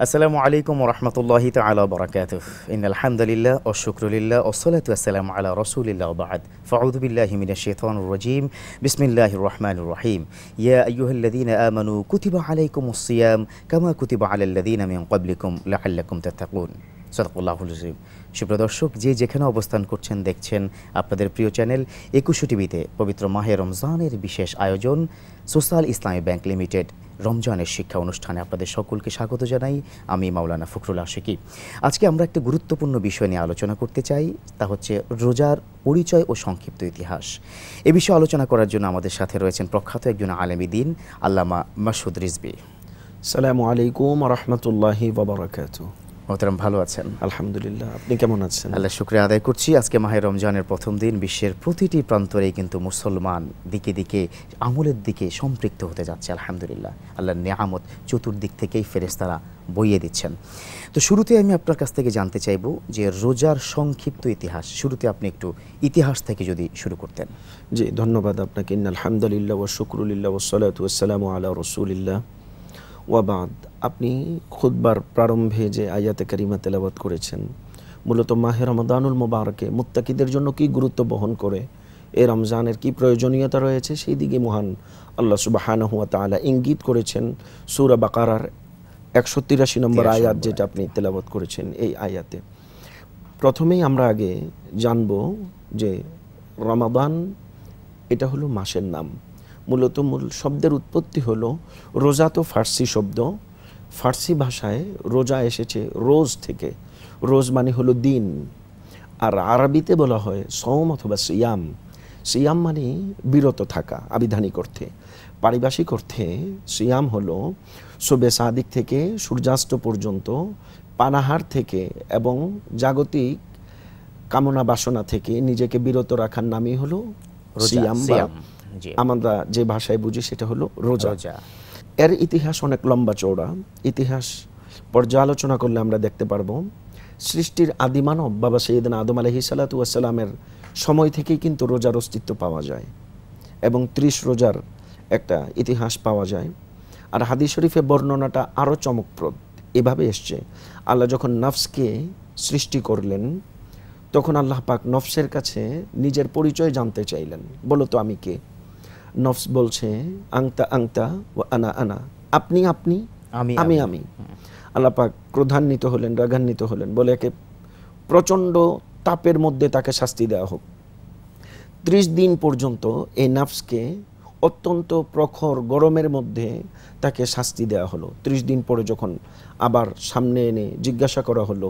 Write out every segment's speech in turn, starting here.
السلام عليكم ورحمة الله تعالى وبركاته إن الحمد لله والشكر لله والصلاة والسلام على رسول الله بعد فاعوذ بالله من الشيطان الرجيم بسم الله الرحمن الرحيم يا أيها الذين آمنوا كتب عليكم الصيام كما كتب على الذين من قبلكم لعلكم تتقون সদাকুল্লাহুল যে যেখানে অবস্থান করছেন দেখছেন আপনাদের প্রিয় চ্যানেল একুশে টিভিতে পবিত্র মাহে রমজানের বিশেষ আয়োজন সোশ্যাল ইসলামী ব্যাংক লিমিটেড রমজানের শিক্ষা অনুষ্ঠানে আপনাদের সকলকে স্বাগত জানাই আমি মাওলানা ফখরুল আশিকি আজকে আমরা একটি গুরুত্বপূর্ণ বিষয় নিয়ে আলোচনা করতে চাই তা হচ্ছে রোজার পরিচয় ও সংক্ষিপ্ত ইতিহাস এ বিষয়ে আলোচনা করার জন্য আমাদের সাথে রয়েছেন প্রখ্যাত একজন আলেমী দিন আল্লামা মাসুদ রিজবি সালামু আলাইকুম রহমতুল্লাহি মোহতারাম ভালো আছেন আলহামদুলিল্লাহ আপনি কেমন আছেন আল্লাহ শুক্রিয়া আদায় করছি আজকে মাহের রমজানের প্রথম দিন বিশ্বের প্রতিটি প্রান্তরেই কিন্তু মুসলমান দিকে দিকে আমলের দিকে সম্পৃক্ত হতে যাচ্ছে আলহামদুলিল্লাহ আল্লাহ নেহামত চতুর্দিক থেকেই তারা বইয়ে দিচ্ছেন তো শুরুতে আমি আপনার কাছ থেকে জানতে চাইব যে রোজার সংক্ষিপ্ত ইতিহাস শুরুতে আপনি একটু ইতিহাস থেকে যদি শুরু করতেন জি ধন্যবাদ আপনাকে আলহামদুলিল্লাহ ও শুক্রুলিল্লাহ ওসলাত ওসালাম আল্লাহ রসুলিল্লাহ ওয়াবাদ আপনি খুদবার প্রারম্ভে যে আয়াতে কারিমা তেলাবাদ করেছেন মূলত মাহে রমাদানুল মোবারকে মুত্তাকিদের জন্য কি গুরুত্ব বহন করে এ রমজানের কি প্রয়োজনীয়তা রয়েছে সেই দিকে মহান আল্লাহ সুবাহান হুয়া তালা ইঙ্গিত করেছেন সুরা বাকারার একশো তিরাশি নম্বর আয়াত যেটা আপনি তেলাবত করেছেন এই আয়াতে প্রথমেই আমরা আগে জানব যে রমাদান এটা হলো মাসের নাম মূলত মূল শব্দের উৎপত্তি হল রোজা তো ফার্সি শব্দ ফার্সি ভাষায় রোজা এসেছে রোজ থেকে রোজ মানে হলো দিন আর আরবিতে বলা হয় সম অথবা সিয়াম সিয়াম মানে বিরত থাকা আবিধানিক অর্থে পারিভাষিক অর্থে সিয়াম হলো সুবে সাদিক থেকে সূর্যাস্ত পর্যন্ত পানাহার থেকে এবং জাগতিক কামনা বাসনা থেকে নিজেকে বিরত রাখার নামই হলো সিয়াম বা আমরা যে ভাষায় বুঝি সেটা হলো রোজা এর ইতিহাস অনেক লম্বা চৌড়া ইতিহাস পর্যালোচনা করলে আমরা দেখতে পারবো সৃষ্টির আদিমানব বাবা সৈয়দিন আদম আলহি সালাতামের সময় থেকেই কিন্তু রোজার অস্তিত্ব পাওয়া যায় এবং ত্রিশ রোজার একটা ইতিহাস পাওয়া যায় আর হাদি শরীফে বর্ণনাটা আরও চমকপ্রদ এভাবে এসছে আল্লাহ যখন নফসকে সৃষ্টি করলেন তখন আল্লাহ পাক নফসের কাছে নিজের পরিচয় জানতে চাইলেন বলো তো আমি কে নফস বলছে আংতা আংতা ও আনা আনা আপনি আপনি আমি আমি আমি আল্লাপাক ক্রোধান্বিত হলেন রাগান্বিত হলেন বলে একে প্রচণ্ড তাপের মধ্যে তাকে শাস্তি দেওয়া হোক ত্রিশ দিন পর্যন্ত এই নাফসকে অত্যন্ত প্রখর গরমের মধ্যে তাকে শাস্তি দেওয়া হলো ত্রিশ দিন পরে যখন আবার সামনে এনে জিজ্ঞাসা করা হলো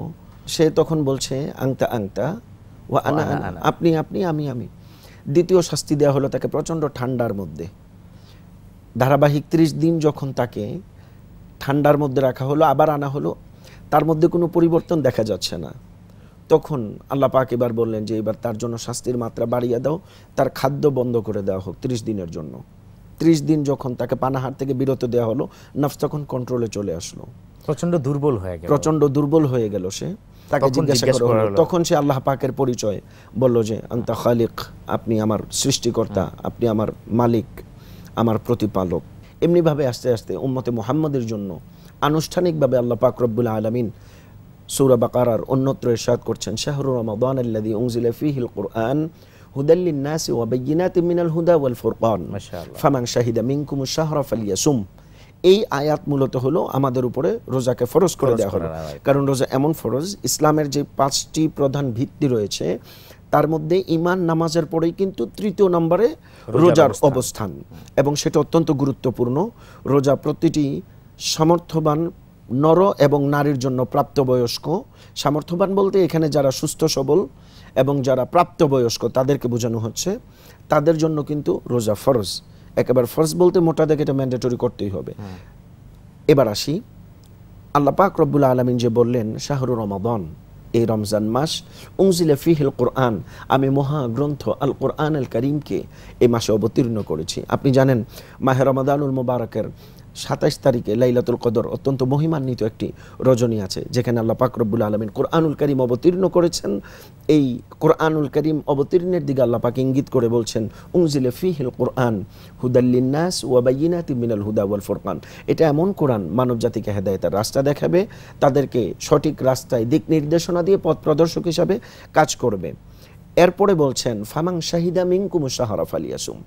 সে তখন বলছে আংতা আংতা ও আনা আপনি আপনি আমি আমি দ্বিতীয় শাস্তি দেওয়া হলো তাকে প্রচণ্ড ঠান্ডার মধ্যে ধারাবাহিক ত্রিশ দিন যখন তাকে ঠান্ডার মধ্যে রাখা হলো আবার আনা হলো তার মধ্যে কোনো পরিবর্তন দেখা যাচ্ছে না তখন আল্লাহ পাক এবার বললেন যে এবার তার জন্য শাস্তির মাত্রা বাড়িয়ে দাও তার খাদ্য বন্ধ করে দেওয়া হোক ত্রিশ দিনের জন্য ত্রিশ দিন যখন তাকে পানাহার থেকে বিরত দেওয়া হলো নফস তখন কন্ট্রোলে চলে আসলো প্রচন্ড দুর্বল হয়ে গেল প্রচন্ড দুর্বল হয়ে গেল সে তাকে জিজ্ঞাসা করা হলো তখন সে আল্লাহ পাকের পরিচয় বলল যে আন্তা খালিক আপনি আমার সৃষ্টিকর্তা আপনি আমার মালিক আমার প্রতিপালক এমনিভাবে আস্তে আস্তে উম্মতে মুহাম্মদের জন্য আনুষ্ঠানিকভাবে আল্লাহ পাক রব্বুল আলমিন সৌরা বাকারার অন্যত্র ইরশাদ করছেন শাহরুর রমাদান আল্লাহ উংজিল ফিহিল কোরআন হুদাল্লিনাস ওয়াবাইনাত মিনাল হুদা ওয়াল ফুরকান ফামান শাহিদা মিনকুম শাহরা ফালিয়াসুম এই আয়াত মূলত হলো আমাদের উপরে রোজাকে ফরজ করে দেওয়া হলো কারণ রোজা এমন ফরজ ইসলামের যে পাঁচটি প্রধান ভিত্তি রয়েছে তার মধ্যে ইমান নামাজের পরেই কিন্তু তৃতীয় নম্বরে রোজার অবস্থান এবং সেটা অত্যন্ত গুরুত্বপূর্ণ রোজা প্রতিটি সমর্থবান নর এবং নারীর জন্য প্রাপ্তবয়স্ক সামর্থ্যবান বলতে এখানে যারা সুস্থ সবল এবং যারা প্রাপ্তবয়স্ক তাদেরকে বোঝানো হচ্ছে তাদের জন্য কিন্তু রোজা ফরজ একেবারে ফরজ বলতে মোটা দেখে এটা ম্যান্ডেটরি করতেই হবে হ্যাঁ। এবার আসি আল্লাহ পাক রব্বুল আলমিন যে বললেন শাহরু রমাদন এই রমজান মাস উংজিলে ফিহেল কোরআন আমি মহা গ্রন্থ আল কোরআন আল করিমকে এই মাসে অবতীর্ণ করেছি আপনি জানেন মাহে রমাদানুল মুবারকের সাতাইশ তারিখে লাইলাতুল কদর অত্যন্ত মহিমান্বিত একটি রজনী আছে যেখানে আল্লাহ পাকরবুল আলমিন কোরআনুল করিম অবতীর্ণ করেছেন এই কোরআনুল করিম অবতীর্ণের দিকে আল্লাহ পাক ইঙ্গিত করে বলছেন উংজিলে ফিহিল কোরআন হুদাল্লিনাস ওয়াবাইনা তিমিনাল হুদা ওয়াল ফোরকান এটা এমন কোরআন মানব জাতিকে তার রাস্তা দেখাবে তাদেরকে সঠিক রাস্তায় দিক নির্দেশনা দিয়ে পথ প্রদর্শক হিসাবে কাজ করবে এরপরে বলছেন ফামাং শাহিদা মিংকুম সাহারা ফালিয়াসুম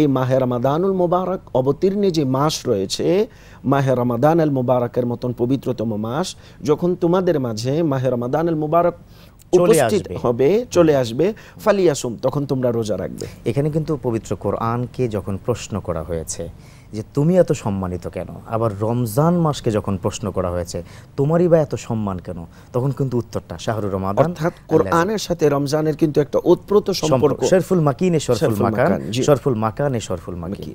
এই মাহের রামাদানুল মোবারক অবতীর্ণে যে মাস রয়েছে মাহের রামাদান আল মুবারকের মতন পবিত্রতম মাস যখন তোমাদের মাঝে মাহের রামাদান আল মুবারক উপস্থিত হবে চলে আসবে ফালিয়াসুম তখন তোমরা রোজা রাখবে এখানে কিন্তু পবিত্র কোরআনকে যখন প্রশ্ন করা হয়েছে যে তুমি এত সম্মানিত কেন আবার রমজান মাসকে যখন প্রশ্ন করা হয়েছে তোমারই বা এত সম্মান কেন তখন কিন্তু উত্তরটা শাহরুর রহমান অর্থাৎ কোরআনের সাথে রমজানের কিন্তু একটা ওতপ্রোত সম্পর্ক শরফুল মাকিন এ শরফুল মাকান শরফুল মাকান এ শরফুল মাকিন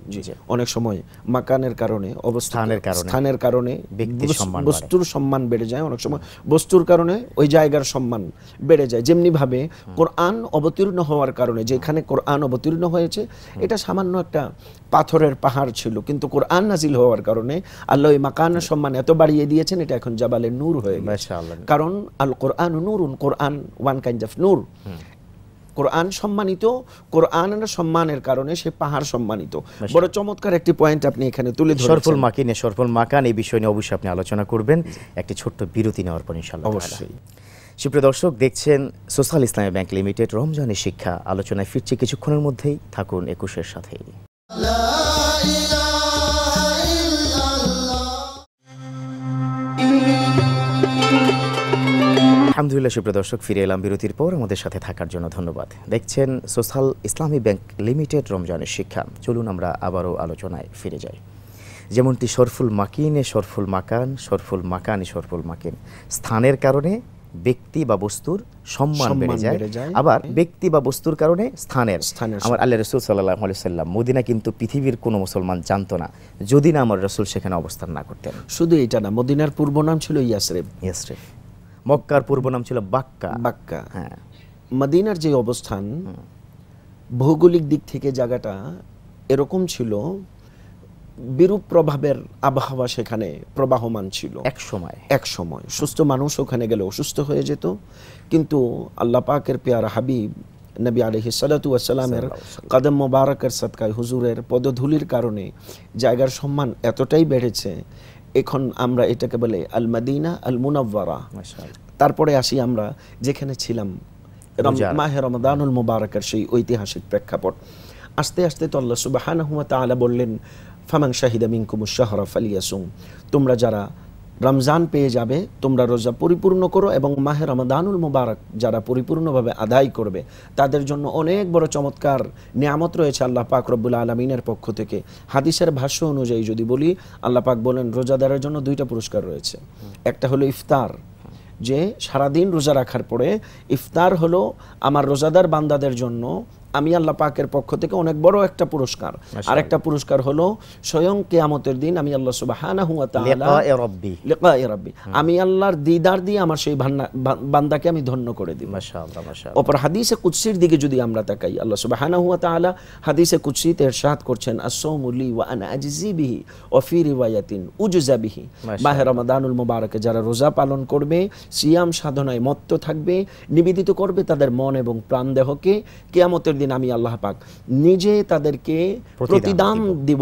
অনেক সময় মাকানের কারণে অবস্থানের কারণে স্থানের কারণে ব্যক্তির সম্মান বস্তুর সম্মান বেড়ে যায় অনেক সময় বস্তুর কারণে ওই জায়গার সম্মান বেড়ে যায় যেমনি ভাবে কোরআন অবতীর্ণ হওয়ার কারণে যেখানে কোরআন অবতীর্ণ হয়েছে এটা সামান্য একটা পাথরের পাহাড় ছিল কিন্তু কোরআন নাজিল হওয়ার কারণে আল্লাহ মাকান সম্মান এত বাড়িয়ে দিয়েছেন এটা এখন জাবালে নূর হয়ে গেছে কারণ আল কোরআন নূর কোরআন ওয়ান কাইন্ড অফ নূর কোরআন সম্মানিত কোরআন সম্মানের কারণে সে পাহাড় সম্মানিত বড় চমৎকার একটি পয়েন্ট আপনি এখানে তুলে ধরেছেন সরফুল মাকিন সরফুল মাকান এই বিষয় নিয়ে অবশ্যই আপনি আলোচনা করবেন একটি ছোট্ট বিরতি নেওয়ার পর ইনশাআল্লাহ অবশ্যই সুপ্রিয় দর্শক দেখছেন সোশ্যাল ইসলামী ব্যাংক লিমিটেড রমজানের শিক্ষা আলোচনায় ফিরছে কিছুক্ষণের মধ্যেই থাকুন একুশের সাথেই আলহামদুলিল্লাহ সুপ্রিয় দর্শক ফিরে এলাম বিরতির পর আমাদের সাথে থাকার জন্য ধন্যবাদ দেখছেন সোশ্যাল ইসলামী ব্যাংক লিমিটেড রমজানের শিক্ষা চলুন আমরা আবারও আলোচনায় ফিরে যাই যেমনটি সরফুল মাকিনে সরফুল মাকান সরফুল মাকানে সরফুল মাকিন স্থানের কারণে ব্যক্তি বা বস্তুর সম্মান বেড়ে যায় আবার ব্যক্তি বা বস্তুর কারণে স্থানের আমার আল্লাহ রসুল সাল্লাহ সাল্লাম মদিনা কিন্তু পৃথিবীর কোনো মুসলমান জানত না যদি না আমার রসুল সেখানে অবস্থান না করতেন শুধু এটা না মদিনার পূর্ব নাম ছিল ইয়াসরেফ ইয়াসরেফ মক্কার পূর্ব নাম ছিল বাক্কা বাক্কা হ্যাঁ মদিনার যে অবস্থান ভৌগোলিক দিক থেকে জায়গাটা এরকম ছিল বিরূপ প্রভাবের আবহাওয়া সেখানে প্রবাহমান ছিল এক সময় এক সময় সুস্থ মানুষ ওখানে গেলে অসুস্থ হয়ে যেত কিন্তু আল্লাহ পাকের পেয়ার হাবিব নবী আলহি সালাতামের কদম মোবারকের সৎকায় হুজুরের পদধূলির কারণে জায়গার সম্মান এতটাই বেড়েছে এখন আমরা এটাকে বলে আল মাদিনা আল মুনাব্বারা তারপরে আসি আমরা যেখানে ছিলাম মাহে রমদানুল মুবারকের সেই ঐতিহাসিক প্রেক্ষাপট আস্তে আস্তে তো আল্লাহ সুবাহান হুয়া তালা বললেন ফামাং শাহিদা মিঙ্কুমুস শাহরফ আলিয়াসুম তোমরা যারা রমজান পেয়ে যাবে তোমরা রোজা পরিপূর্ণ করো এবং মাহের রমাদানুল মুবারক যারা পরিপূর্ণভাবে আদায় করবে তাদের জন্য অনেক বড় চমৎকার নিয়ামত রয়েছে আল্লাহ পাক রব্বুল আলমিনের পক্ষ থেকে হাদিসের ভাষ্য অনুযায়ী যদি বলি আল্লাহ পাক বলেন রোজাদারের জন্য দুইটা পুরস্কার রয়েছে একটা হলো ইফতার যে সারাদিন রোজা রাখার পরে ইফতার হলো আমার রোজাদার বান্দাদের জন্য আমি আল্লাহ পাকের পক্ষ থেকে অনেক বড় একটা পুরস্কার আর একটা পুরস্কার হলো স্বয়ং কেয়ামতের দিন আমি আল্লাহ সুবাহি আমি আল্লাহর দিদার দিয়ে আমার সেই বান্দাকে আমি ধন্য করে দিই অপর হাদিসে কুৎসির দিকে যদি আমরা তাকাই আল্লাহ সুবাহানা হুয়া তালা হাদিসে কুৎসিতে এরশাদ করছেন আসৌমুলি ওয়ান আজিজিবিহি অফি রিওয়ায়াতিন উজুজাবিহি বাহে রমাদানুল মুবারকে যারা রোজা পালন করবে সিয়াম সাধনায় মত্ত থাকবে নিবেদিত করবে তাদের মন এবং প্রাণ দেহকে কেয়ামতের সেদিন আমি আল্লাহ পাক নিজে তাদেরকে প্রতিদান দিব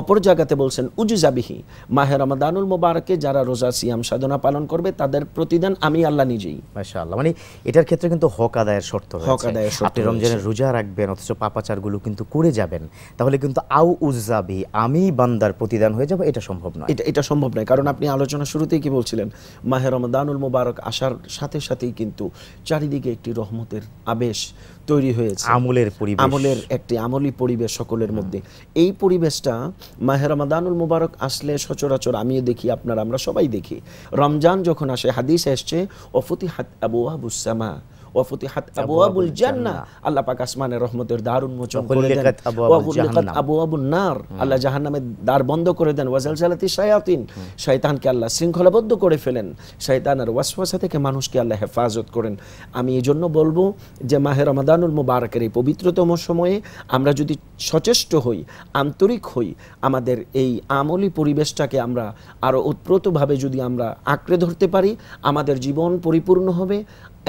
অপর জায়গাতে বলছেন উজুজাবিহি মাহের রমাদানুল মোবারকে যারা রোজা সিয়াম সাধনা পালন করবে তাদের প্রতিদান আমি আল্লাহ নিজেই মাশাআল্লাহ মানে এটার ক্ষেত্রে কিন্তু হক আদায়ের শর্ত হক আদায়ের শর্ত আপনি রমজানের রোজা রাখবেন অথচ পাপাচারগুলো কিন্তু করে যাবেন তাহলে কিন্তু আউ উজজাবি আমি বান্দার প্রতিদান হয়ে যাব এটা সম্ভব নয় এটা এটা সম্ভব নয় কারণ আপনি আলোচনা শুরুতেই কি বলছিলেন মাহের রমাদানুল মোবারক আসার সাথে সাথেই কিন্তু চারিদিকে একটি রহমতের আবেশ তৈরি হয়েছে আমলের পরিবেশ আমলের একটি আমলি পরিবেশ সকলের মধ্যে এই পরিবেশটা মাহে রমাদানুল মুবারক আসলে সচরাচর আমিও দেখি আপনারা আমরা সবাই দেখি রমজান যখন আসে হাদিস এসছে অফতি হাত আবু আবুসামা আবওয়াবুল জান্নাহ আল্লাহ পাক আসমানের রহমতের করে দেন আবওয়াবুন নার আল্লাহ জাহান্নামের দ্বার বন্ধ করে দেন শায়াতিন শয়তানকে আল্লাহ শৃঙ্খলাবদ্ধ করে ফেলেন শয়তানের ওয়াসওয়াসা থেকে মানুষকে আল্লাহ হেফাজত করেন আমি এই জন্য বলবো যে মাহে রমাদানুল মুবারকের এই পবিত্রতম সময়ে আমরা যদি সচেষ্ট হই আন্তরিক হই আমাদের এই আমলি পরিবেশটাকে আমরা আরও উৎপ্রতভাবে যদি আমরা আঁকড়ে ধরতে পারি আমাদের জীবন পরিপূর্ণ হবে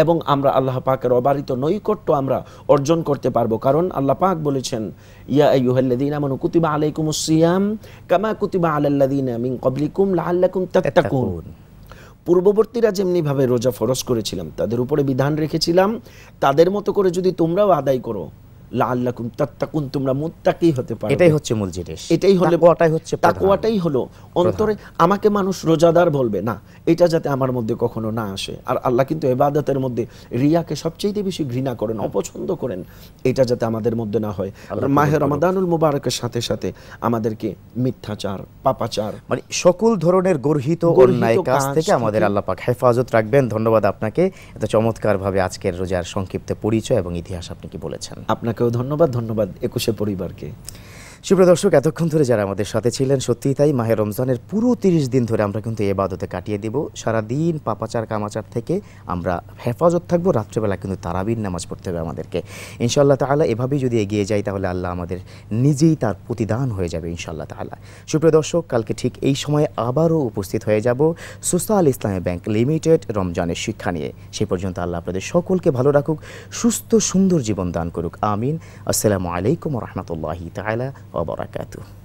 এবং আমরা আল্লাহ পাকের অবারিত নৈকট্য আমরা অর্জন করতে পারবো কারণ আল্লাহ পাক বলেছেন ইয়া আইয়ুহাল্লাদিন আমানু কুতিবা আলাইকুমুস সিয়াম কামা কুতিবা আলাল্লাদিনা মিন ক্বাবলিকুম লাআল্লাকুম তাত্তাকুন পূর্ববর্তীরা যেমনিভাবে রোজা ফরজ করেছিলাম তাদের উপরে বিধান রেখেছিলাম তাদের মতো করে যদি তোমরাও আদায় করো লাআল্লাকুম তাত্তাকুন তোমরা মুত্তাকি হতে পারো এটাই হচ্ছে মূল জিনিস এটাই হলে হচ্ছে তাকওয়াটাই হলো অন্তরে আমাকে মানুষ রোজাদার বলবে না এটা যাতে আমার মধ্যে কখনো না আসে আর আল্লাহ কিন্তু মধ্যে রিয়াকে সবচেয়ে বেশি ঘৃণা করেন অপছন্দ করেন এটা যাতে আমাদের মধ্যে না হয় মাহে রমাদানুল মুবারকের সাথে সাথে আমাদেরকে মিথ্যাচার পাপাচার মানে সকল ধরনের গর্হিত অন্যায় কাজ থেকে আমাদের আল্লাহ পাক হেফাজত রাখবেন ধন্যবাদ আপনাকে এত চমৎকারভাবে আজকের রোজার সংক্ষিপ্ত পরিচয় এবং ইতিহাস আপনি কি বলেছেন আপনাকে আপনাকেও ধন্যবাদ ধন্যবাদ একুশে পরিবারকে সুপ্রদর্শক এতক্ষণ ধরে যারা আমাদের সাথে ছিলেন সত্যিই তাই মাহের রমজানের পুরো তিরিশ দিন ধরে আমরা কিন্তু এবাদতে কাটিয়ে দেব সারাদিন পাপাচার কামাচার থেকে আমরা হেফাজত থাকবো রাত্রেবেলা কিন্তু তারাবির নামাজ পড়তে হবে আমাদেরকে ইনশাল্লাহ তাহলে এভাবেই যদি এগিয়ে যাই তাহলে আল্লাহ আমাদের নিজেই তার প্রতিদান হয়ে যাবে ইনশাল্লাহ তালা সুপ্রদর্শক কালকে ঠিক এই সময়ে আবারও উপস্থিত হয়ে যাব আল ইসলামী ব্যাংক লিমিটেড রমজানের শিক্ষা নিয়ে সে পর্যন্ত আল্লাহ আপনাদের সকলকে ভালো রাখুক সুস্থ সুন্দর জীবন দান করুক আমিন আসসালামু আলাইকুম রহমতুল্লাহি তাহলে wabarakatuh.